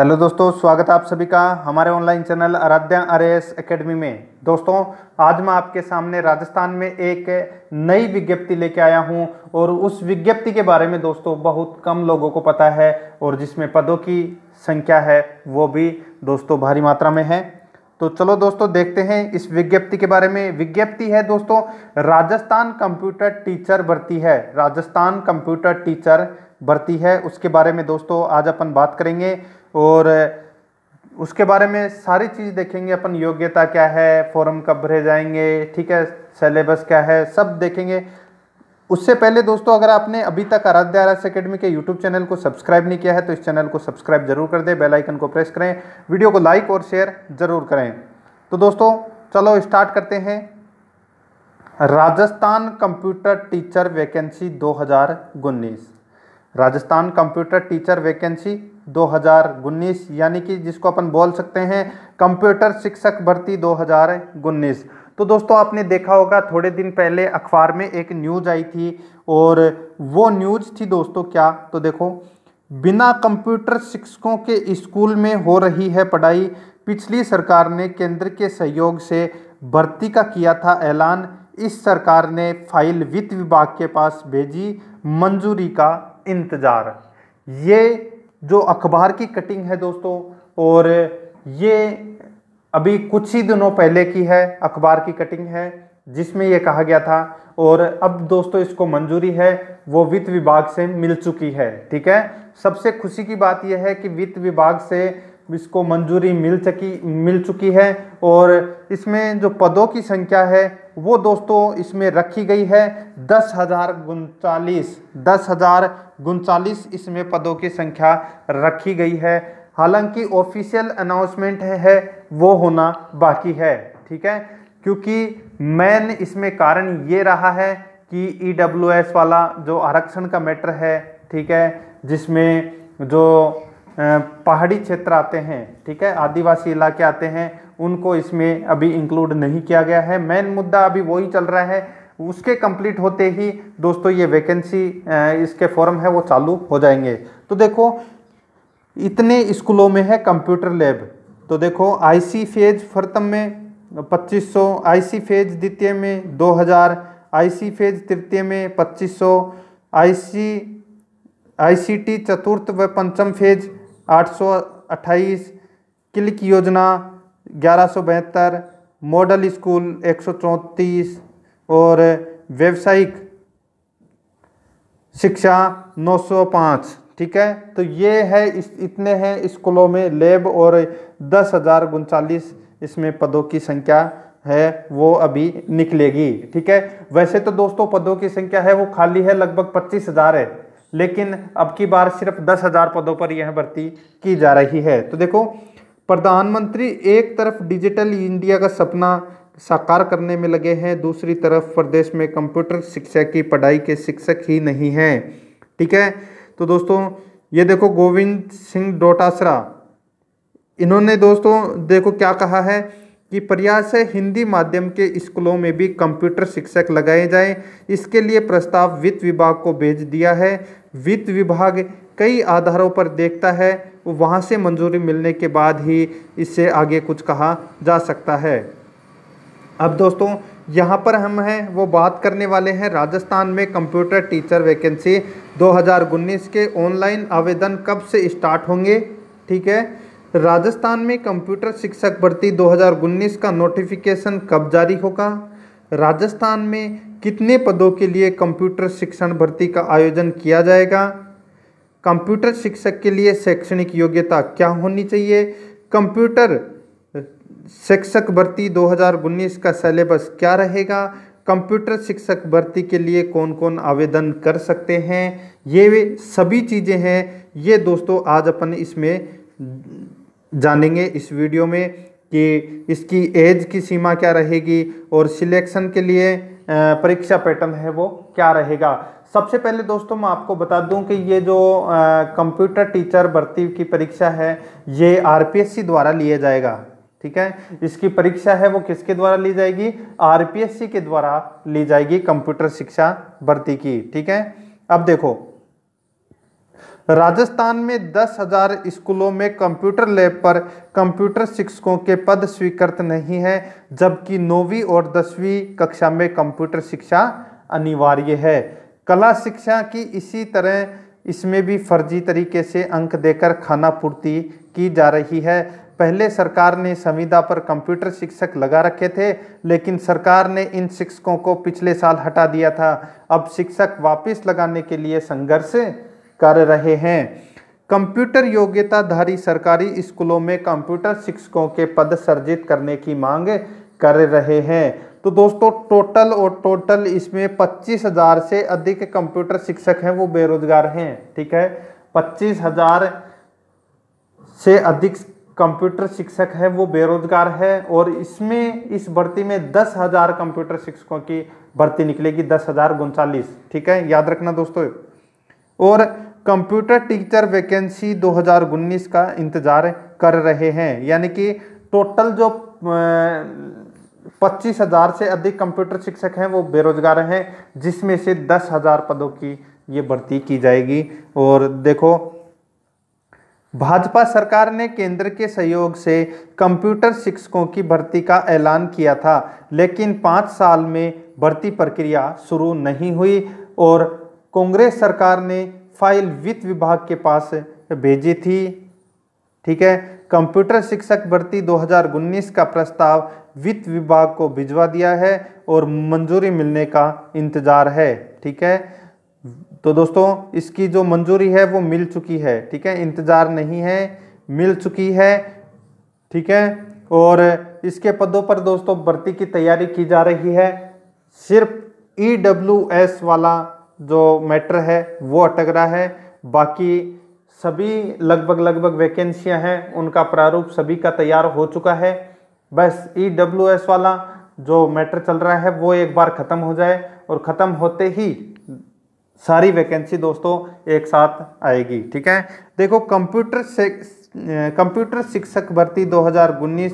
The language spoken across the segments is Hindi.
हेलो दोस्तों स्वागत है आप सभी का हमारे online channel Aaradhya R S academy में दोस्तों आज मैं आपके सामने राजस्थान में एक नई विज्ञप्ति लेके आया हूं और उस विज्ञप्ति के बारे में दोस्तों बहुत कम लोगों को पता है और जिसमें पदों की संख्या है वो भी दोस्तों भारी मात्रा में है तो चलो दोस्तों देखते हैं इस विज्ञप्ति के बारे में विज्ञप्ति है दोस्तों राजस्थान कंप्यूटर टीचर भर्ती है राजस्थान कंप्यूटर टीचर भर्ती है उसके बारे में दोस्तों आज अपन बात करेंगे और उसके बारे में सारी चीज़ देखेंगे अपन योग्यता क्या है फॉर्म कब भरे जाएंगे ठीक है सिलेबस क्या है सब देखेंगे उससे पहले दोस्तों अगर आपने अभी तक आराध्या आराध्य अकेडमी के यूट्यूब चैनल को सब्सक्राइब नहीं किया है तो इस चैनल को सब्सक्राइब जरूर कर दें बेल आइकन को प्रेस करें वीडियो को लाइक और शेयर जरूर करें तो दोस्तों चलो स्टार्ट करते हैं राजस्थान कंप्यूटर टीचर वैकेंसी दो राजस्थान कंप्यूटर टीचर वैकेंसी 2019 यानी कि जिसको अपन बोल सकते हैं कंप्यूटर शिक्षक भर्ती 2019 तो दोस्तों आपने देखा होगा थोड़े दिन पहले अखबार में एक न्यूज़ आई थी और वो न्यूज़ थी दोस्तों क्या तो देखो बिना कंप्यूटर शिक्षकों के स्कूल में हो रही है पढ़ाई पिछली सरकार ने केंद्र के सहयोग से भर्ती का किया था ऐलान इस सरकार ने फाइल वित्त विभाग के पास भेजी मंजूरी का इंतज़ार ये जो अखबार की कटिंग है दोस्तों और ये अभी कुछ ही दिनों पहले की है अखबार की कटिंग है जिसमें यह कहा गया था और अब दोस्तों इसको मंजूरी है वो वित्त विभाग से मिल चुकी है ठीक है सबसे खुशी की बात यह है कि वित्त विभाग से इसको मंजूरी मिल चुकी मिल चुकी है और इसमें जो पदों की संख्या है वो दोस्तों इसमें रखी गई है दस हज़ार उनचालीस दस हज़ार उनचालीस इसमें पदों की संख्या रखी गई है हालांकि ऑफिशियल अनाउंसमेंट है वो होना बाकी है ठीक है क्योंकि मेन इसमें कारण ये रहा है कि ई e वाला जो आरक्षण का मैटर है ठीक है जिसमें जो पहाड़ी क्षेत्र आते हैं ठीक है आदिवासी इलाके आते हैं उनको इसमें अभी इंक्लूड नहीं किया गया है मेन मुद्दा अभी वही चल रहा है उसके कंप्लीट होते ही दोस्तों ये वैकेंसी इसके फॉर्म है वो चालू हो जाएंगे तो देखो इतने स्कूलों में है कंप्यूटर लैब तो देखो आईसी फेज फर्तम में 2500 आईसी फेज द्वितीय में 2000 आईसी फेज तृतीय में 2500 आईसी आईसीटी चतुर्थ व पंचम फेज 828 क्लिक योजना ग्यारह मॉडल स्कूल एक और व्यवसायिक शिक्षा 905 ठीक है तो ये है इस इतने हैं स्कूलों में लेब और दस हज़ार उनचालीस इसमें पदों की संख्या है वो अभी निकलेगी ठीक है वैसे तो दोस्तों पदों की संख्या है वो खाली है लगभग पच्चीस हज़ार है लेकिन अब की बार सिर्फ दस हज़ार पदों पर यह भर्ती की जा रही है तो देखो प्रधानमंत्री एक तरफ डिजिटल इंडिया का सपना साकार करने में लगे हैं दूसरी तरफ प्रदेश में कंप्यूटर शिक्षा की पढ़ाई के शिक्षक ही नहीं हैं ठीक है तो दोस्तों ये देखो गोविंद सिंह डोटासरा इन्होंने दोस्तों देखो क्या कहा है कि प्रयास है हिंदी माध्यम के स्कूलों में भी कंप्यूटर शिक्षक लगाए जाएं इसके लिए प्रस्ताव वित्त विभाग को भेज दिया है वित्त विभाग कई आधारों पर देखता है वहाँ से मंजूरी मिलने के बाद ही इससे आगे कुछ कहा जा सकता है अब दोस्तों यहाँ पर हम हैं वो बात करने वाले हैं राजस्थान में कंप्यूटर टीचर वैकेंसी दो के ऑनलाइन आवेदन कब से स्टार्ट होंगे ठीक है राजस्थान में कंप्यूटर शिक्षक भर्ती 2019 का नोटिफिकेशन कब जारी होगा राजस्थान में कितने पदों के लिए कंप्यूटर शिक्षण भर्ती का आयोजन किया जाएगा कंप्यूटर शिक्षक के लिए शैक्षणिक योग्यता क्या होनी चाहिए कंप्यूटर शिक्षक भर्ती 2019 का सिलेबस क्या रहेगा कंप्यूटर शिक्षक भर्ती के लिए कौन कौन आवेदन कर सकते हैं ये वे सभी चीज़ें हैं ये दोस्तों आज अपन इसमें जानेंगे इस वीडियो में कि इसकी एज की सीमा क्या रहेगी और सिलेक्शन के लिए परीक्षा पैटर्न है वो क्या रहेगा सबसे पहले दोस्तों मैं आपको बता दूं कि ये जो कंप्यूटर टीचर भर्ती की परीक्षा है ये आर द्वारा लिया जाएगा ठीक है इसकी परीक्षा है वो किसके द्वारा ली जाएगी आर के द्वारा ली जाएगी कंप्यूटर शिक्षा भर्ती की ठीक है अब देखो राजस्थान में दस हजार स्कूलों में कंप्यूटर लैब पर कंप्यूटर शिक्षकों के पद स्वीकृत नहीं है जबकि नौवीं और दसवीं कक्षा में कंप्यूटर शिक्षा अनिवार्य है कला शिक्षा की इसी तरह इसमें भी फर्जी तरीके से अंक देकर खाना पूर्ति की जा रही है पहले सरकार ने संविदा पर कंप्यूटर शिक्षक लगा रखे थे लेकिन सरकार ने इन शिक्षकों को पिछले साल हटा दिया था अब शिक्षक वापस लगाने के लिए संघर्ष कर रहे हैं कंप्यूटर योग्यताधारी सरकारी स्कूलों में कंप्यूटर शिक्षकों के पद सर्जित करने की मांग कर रहे हैं तो दोस्तों टोटल और टोटल इसमें पच्चीस हज़ार से अधिक कंप्यूटर शिक्षक हैं वो बेरोजगार हैं ठीक है पच्चीस हज़ार से अधिक कंप्यूटर शिक्षक हैं वो बेरोजगार है और इसमें इस भर्ती में दस हज़ार कंप्यूटर शिक्षकों की भर्ती निकलेगी दस हज़ार उनचालीस ठीक है याद रखना दोस्तों और कंप्यूटर टीचर वैकेंसी 2019 का इंतज़ार कर रहे हैं यानी कि टोटल जो पच्चीस हज़ार से अधिक कंप्यूटर शिक्षक हैं वो बेरोजगार हैं जिसमें से दस हज़ार पदों की ये भर्ती की जाएगी और देखो भाजपा सरकार ने केंद्र के सहयोग से कंप्यूटर शिक्षकों की भर्ती का ऐलान किया था लेकिन पाँच साल में भर्ती प्रक्रिया शुरू नहीं हुई और कांग्रेस सरकार ने फाइल वित्त विभाग के पास भेजी थी ठीक है कंप्यूटर शिक्षक भर्ती 2019 का प्रस्ताव वित्त विभाग को भिजवा दिया है और मंजूरी मिलने का इंतजार है ठीक है तो दोस्तों इसकी जो मंजूरी है वो मिल चुकी है ठीक है इंतजार नहीं है मिल चुकी है ठीक है और इसके पदों पर दोस्तों भर्ती की तैयारी की जा रही है सिर्फ ई e वाला जो मैटर है वो अटक रहा है बाकी सभी लगभग लगभग वैकेंसियां हैं उनका प्रारूप सभी का तैयार हो चुका है बस ई डब्ल्यू एस वाला जो मैटर चल रहा है वो एक बार ख़त्म हो जाए और ख़त्म होते ही सारी वैकेंसी दोस्तों एक साथ आएगी ठीक है देखो कंप्यूटर से कंप्यूटर शिक्षक भर्ती 2019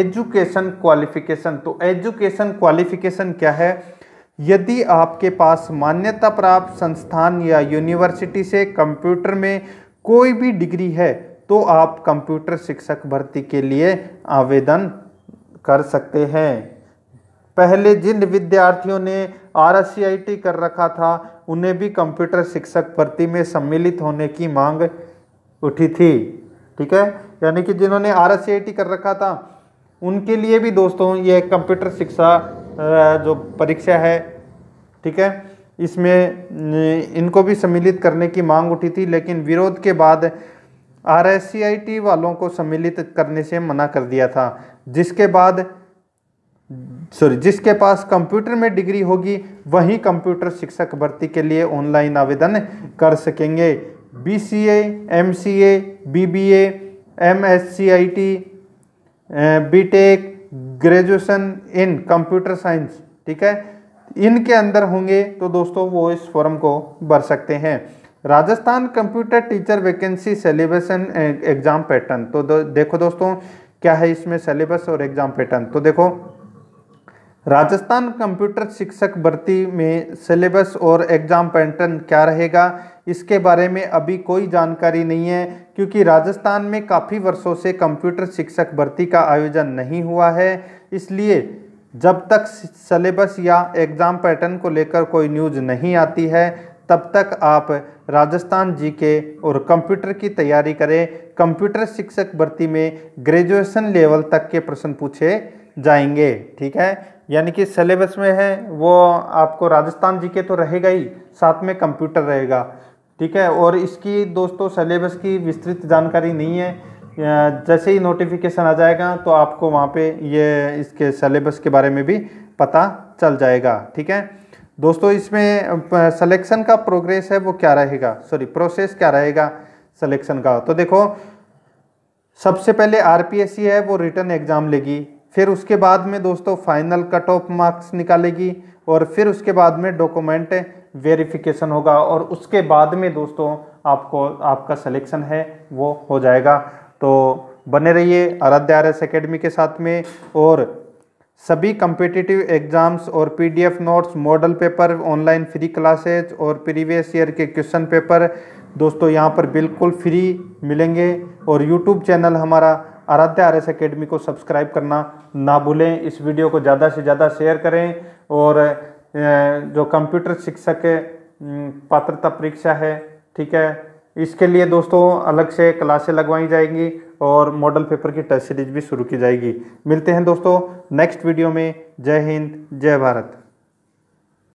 एजुकेशन क्वालिफिकेशन तो एजुकेशन क्वालिफिकेशन क्या है यदि आपके पास मान्यता प्राप्त संस्थान या यूनिवर्सिटी से कंप्यूटर में कोई भी डिग्री है तो आप कंप्यूटर शिक्षक भर्ती के लिए आवेदन कर सकते हैं पहले जिन विद्यार्थियों ने आर कर रखा था उन्हें भी कंप्यूटर शिक्षक भर्ती में सम्मिलित होने की मांग उठी थी ठीक है यानी कि जिन्होंने आर कर रखा था उनके लिए भी दोस्तों यह कंप्यूटर शिक्षा जो परीक्षा है ठीक है इसमें इनको भी सम्मिलित करने की मांग उठी थी लेकिन विरोध के बाद आर वालों को सम्मिलित करने से मना कर दिया था जिसके बाद सॉरी जिसके पास कंप्यूटर में डिग्री होगी वही कंप्यूटर शिक्षक भर्ती के लिए ऑनलाइन आवेदन कर सकेंगे B C A M C A B B M S C I T B tech graduation in computer science ठीक है इनके अंदर होंगे तो दोस्तों वो इस फॉर्म को भर सकते हैं Rajasthan computer teacher vacancy and exam pattern तो दो, देखो दोस्तों क्या है इसमें सेलेबस और एग्जाम पैटर्न तो देखो राजस्थान कंप्यूटर शिक्षक भर्ती में सिलेबस और एग्ज़ाम पैटर्न क्या रहेगा इसके बारे में अभी कोई जानकारी नहीं है क्योंकि राजस्थान में काफ़ी वर्षों से कंप्यूटर शिक्षक भर्ती का आयोजन नहीं हुआ है इसलिए जब तक सिलेबस या एग्ज़ाम पैटर्न को लेकर कोई न्यूज़ नहीं आती है तब तक आप राजस्थान जी के और कंप्यूटर की तैयारी करें कंप्यूटर शिक्षक भर्ती में ग्रेजुएशन लेवल तक के प्रश्न पूछे जाएंगे ठीक है यानी कि सिलेबस में है वो आपको राजस्थान जी के तो रहेगा ही साथ में कंप्यूटर रहेगा ठीक है और इसकी दोस्तों सिलेबस की विस्तृत जानकारी नहीं है जैसे ही नोटिफिकेशन आ जाएगा तो आपको वहाँ पे ये इसके सिलेबस के बारे में भी पता चल जाएगा ठीक है दोस्तों इसमें सिलेक्शन का प्रोग्रेस है वो क्या रहेगा सॉरी प्रोसेस क्या रहेगा सिलेक्शन का तो देखो सबसे पहले आर है वो रिटर्न एग्ज़ाम लेगी फिर उसके बाद में दोस्तों फाइनल कट ऑफ मार्क्स निकालेगी और फिर उसके बाद में डॉक्यूमेंट वेरिफिकेशन होगा और उसके बाद में दोस्तों आपको आपका सिलेक्शन है वो हो जाएगा तो बने रहिए आराध्या आर एस अकेडमी के साथ में और सभी कम्पिटिटिव एग्जाम्स और PDF notes model paper online free classes और प्रीवियस ईयर के क्वेश्चन पेपर दोस्तों यहाँ पर बिल्कुल फ्री मिलेंगे और यूट्यूब चैनल हमारा आराध्या आर एस अकेडमी को सब्सक्राइब करना ना भूलें इस वीडियो को ज़्यादा से ज़्यादा शेयर करें और जो कंप्यूटर शिक्षक पात्रता परीक्षा है ठीक है इसके लिए दोस्तों अलग से क्लासें लगवाई जाएंगी और मॉडल पेपर की टेस्ट सीरीज भी शुरू की जाएगी मिलते हैं दोस्तों नेक्स्ट वीडियो में जय हिंद जय भारत